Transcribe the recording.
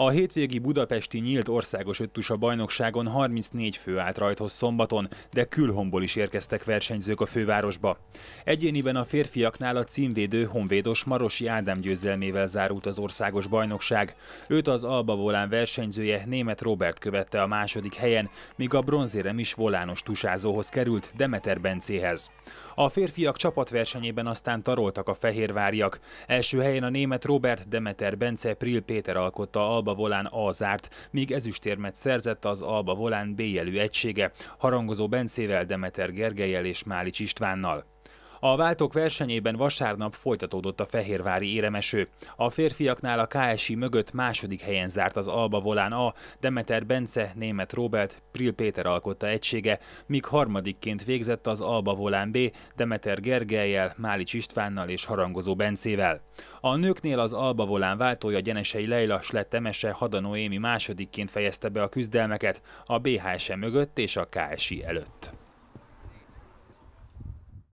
A hétvégi budapesti nyílt országos öttusa bajnokságon 34 fő állt rajthoz szombaton, de külhomból is érkeztek versenyzők a fővárosba. Egyéniben a férfiaknál a címvédő honvédos Marosi Ádám győzelmével zárult az országos bajnokság. Őt az Alba Volán versenyzője német Robert követte a második helyen, míg a bronzérem is volános tusázóhoz került Demeter Bencéhez. A férfiak csapatversenyében aztán taroltak a fehérváriak. Első helyen a német Robert Demeter Bence Pril Péter alkotta Alba Alba Volán A zárt, míg ezüstérmet szerzett az Alba Volán B jelű egysége, harangozó Bencével, Demeter Gergelyel és Málics Istvánnal. A váltók versenyében vasárnap folytatódott a fehérvári éremeső. A férfiaknál a KSI mögött második helyen zárt az Alba Volán A, Demeter Bence, Német Robert, Pril Péter alkotta egysége, míg harmadikként végzett az Alba Volán B, Demeter Gergelyel, Málics Istvánnal és Harangozó Bencével. A nőknél az Alba Volán váltója Gyenesei Leila lett Emese hadanoémi másodikként fejezte be a küzdelmeket, a BHSM e mögött és a KSI előtt.